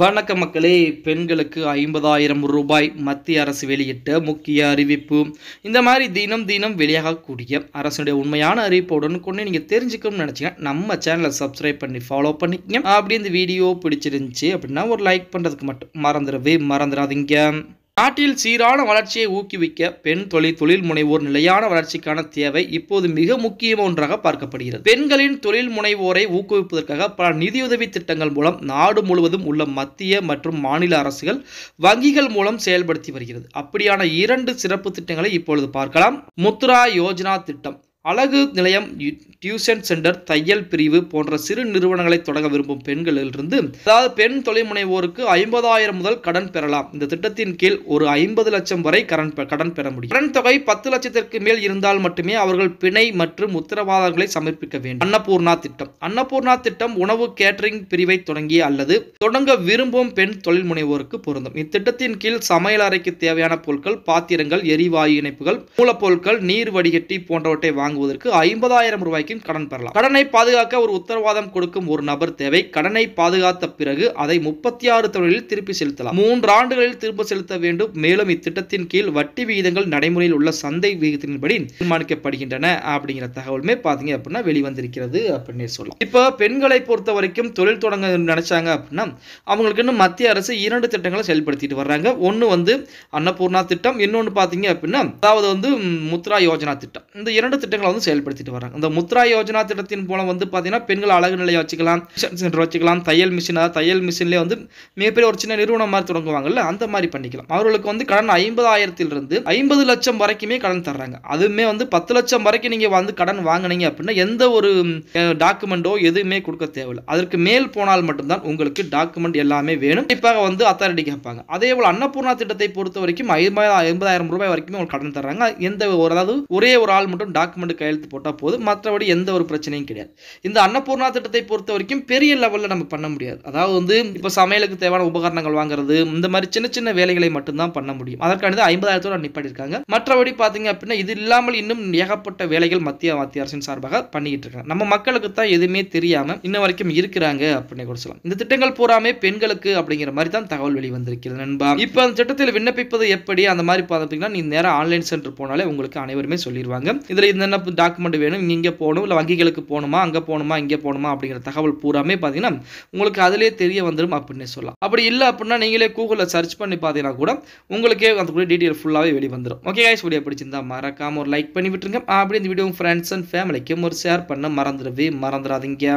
வணக்க மக்களே பெண்களுக்கு ஐம்பதாயிரம் ரூபாய் மத்திய அரசு வெளியிட்ட முக்கிய அறிவிப்பு இந்த மாதிரி தினம் தினம் வெளியாகக்கூடிய அரசுடைய உண்மையான அறிவிப்புடன் கொண்டு நீங்கள் தெரிஞ்சுக்கணும்னு நினச்சிங்கன்னா நம்ம சேனலை சப்ஸ்கிரைப் பண்ணி ஃபாலோ பண்ணிக்கங்க அப்படி இந்த வீடியோ பிடிச்சிருந்துச்சு அப்படின்னா ஒரு லைக் பண்ணுறதுக்கு மட்டும் மறந்துடவே மறந்துடாதீங்க நாட்டில் சீரான வளர்ச்சியை ஊக்குவிக்க பெண் தொழில் தொழில் முனைவோர் நிலையான வளர்ச்சிக்கான தேவை இப்போது மிக முக்கியம் ஒன்றாக பார்க்கப்படுகிறது பெண்களின் தொழில் முனைவோரை ஊக்குவிப்பதற்காக பல நிதியுதவி திட்டங்கள் மூலம் நாடு முழுவதும் உள்ள மத்திய மற்றும் மாநில அரசுகள் வங்கிகள் மூலம் செயல்படுத்தி வருகிறது அப்படியான இரண்டு சிறப்பு திட்டங்களை இப்பொழுது பார்க்கலாம் முத்ரா யோஜனா திட்டம் அழகு நிலையம் டியூஷன் சென்டர் தையல் பிரிவு போன்ற சிறு நிறுவனங்களை தொடங்க விரும்பும் பெண்களிலிருந்து அதாவது பெண் தொழில் முனைவோருக்கு ஐம்பதாயிரம் முதல் கடன் பெறலாம் இந்த திட்டத்தின் கீழ் ஒரு ஐம்பது லட்சம் வரை கடன் கடன் பெற முடியும் கடன் தொகை பத்து லட்சத்திற்கு மேல் இருந்தால் மட்டுமே அவர்கள் பிணை மற்றும் உத்தரவாதங்களை சமர்ப்பிக்க வேண்டும் அன்னபூர்ணா திட்டம் அன்னபூர்ணா திட்டம் உணவு கேட்டரிங் பிரிவை தொடங்கிய அல்லது தொடங்க விரும்பும் பெண் தொழில் முனைவோருக்கு பொருந்தும் இத்திட்டத்தின் கீழ் சமையல் அறைக்கு தேவையான பொருட்கள் பாத்திரங்கள் எரிவாயு இணைப்புகள் மூலப்பொருட்கள் நீர் வடிகட்டி போன்றவற்றை வாங்க வழங்குவதற்கு ஐம்பதாயிரம் ரூபாய்க்கும் கடன் பெறலாம் கடனை பாதுகாக்க ஒரு உத்தரவாதம் கொடுக்கும் ஒரு நபர் தேவை கடனை பாதுகாத்த பிறகு அதை முப்பத்தி ஆறு தொழிலில் திருப்பி செலுத்தலாம் மூன்று ஆண்டுகளில் திரும்ப செலுத்த வேண்டும் மேலும் இத்திட்டத்தின் கீழ் வட்டி விகிதங்கள் நடைமுறையில் உள்ள சந்தை விகிதத்தின்படி தீர்மானிக்கப்படுகின்றன அப்படிங்கிற தகவலுமே பாத்தீங்க அப்படின்னா வெளிவந்திருக்கிறது அப்படின்னு சொல்லலாம் இப்ப பெண்களை பொறுத்த வரைக்கும் தொழில் தொடங்க நினைச்சாங்க அப்படின்னா அவங்களுக்கு இன்னும் மத்திய அரசு இரண்டு திட்டங்களை செயல்படுத்திட்டு வர்றாங்க ஒன்னு வந்து அன்னபூர்ணா திட்டம் இன்னொன்னு பாத்தீங்க அப்படின்னா அதாவது வந்து முத்ரா யோஜனா திட்டம் இந்த இரண்டு திட்டங்கள் திட்டங்களை வந்து செயல்படுத்திட்டு வராங்க இந்த முத்ரா யோஜனா திட்டத்தின் மூலம் வந்து பார்த்தீங்கன்னா பெண்கள் அழகு நிலையை வச்சுக்கலாம் டியூஷன் சென்டர் வச்சுக்கலாம் தையல் மிஷின் அதாவது தையல் மிஷின்லேயே வந்து மிகப்பெரிய ஒரு சின்ன நிறுவனம் மாதிரி தொடங்குவாங்கல்ல அந்த மாதிரி பண்ணிக்கலாம் அவர்களுக்கு வந்து கடன் ஐம்பதாயிரத்திலிருந்து ஐம்பது லட்சம் வரைக்குமே கடன் தர்றாங்க அதுவுமே வந்து பத்து லட்சம் வரைக்கும் நீங்கள் வந்து கடன் வாங்கினீங்க அப்படின்னா எந்த ஒரு டாக்குமெண்ட்டோ எதுவுமே கொடுக்க தேவையில்லை அதற்கு மேல் போனால் மட்டும்தான் உங்களுக்கு டாக்குமெண்ட் எல்லாமே வேணும் இப்போ வந்து அத்தாரிட்டி கேட்பாங்க அதே போல் அன்னபூர்ணா திட்டத்தை பொறுத்த வரைக்கும் ஐம்பதாயிரம் ரூபாய் வரைக்கும் உங்களுக்கு கடன் தர்றாங்க எந்த ஒரு அதாவது ஒரே ஒரு ஆள் மட்டும் டாக்குமெண்ட் வந்து கையெழுத்து போட்டால் போதும் மற்றபடி எந்த ஒரு பிரச்சனையும் கிடையாது இந்த அன்னபூர்ணா திட்டத்தை பொறுத்த வரைக்கும் பெரிய லெவலில் நம்ம பண்ண முடியாது அதாவது வந்து இப்போ சமையலுக்கு தேவையான உபகரணங்கள் வாங்குறது இந்த மாதிரி சின்ன சின்ன வேலைகளை மட்டும்தான் பண்ண முடியும் அதற்கானது ஐம்பதாயிரத்தோடு நிப்பாட்டிருக்காங்க மற்றபடி பார்த்தீங்க அப்படின்னா இது இல்லாமல் இன்னும் ஏகப்பட்ட வேலைகள் மத்திய மத்திய அரசின் சார்பாக பண்ணிக்கிட்டு இருக்காங்க நம்ம மக்களுக்கு தான் எதுவுமே தெரியாமல் இன்ன வரைக்கும் இருக்கிறாங்க அப்படின்னு கூட சொல்லலாம் இந்த திட்டங்கள் பூராமே பெண்களுக்கு அப்படிங்கிற மாதிரி தான் தகவல் வெளிவந்திருக்கிறது நண்பா இப்போ அந்த திட்டத்தில் விண்ணப்பிப்பது எப்படி அந்த மாதிரி பார்த்தீங்கன்னா நீ நேரம் ஆன்லைன் சென்டர் போனாலே உங்களுக்கு அனைவருமே சொல்லிடுவாங்க இதில் இந்த டாக்குமெண்ட் வேணும் இங்கே போகணும் இல்லை வங்கிகளுக்கு போகணுமா அங்கே போகணுமா இங்கே போகணுமா அப்படிங்கிற தகவல் பூராமே பார்த்தீங்கன்னா உங்களுக்கு அதிலே தெரிய வந்துடும் அப்படின்னு சொல்லலாம் அப்படி இல்லை அப்படின்னா நீங்களே கூகுளில் சர்ச் பண்ணி பார்த்தீங்கன்னா கூட உங்களுக்கே கூட டீட்டெயில் ஃபுல்லாகவே வெளி வந்துடும் ஓகே கைஸ் வீடியோ பிடிச்சிருந்தா மறக்காமல் ஒரு லைக் பண்ணி விட்டுருங்க அப்படி இந்த வீடியோ ஃப்ரெண்ட்ஸ் அண்ட் ஃபேமிலிக்கும் ஒரு ஷேர் பண்ண மறந்துடவே மறந்துடாதீங்க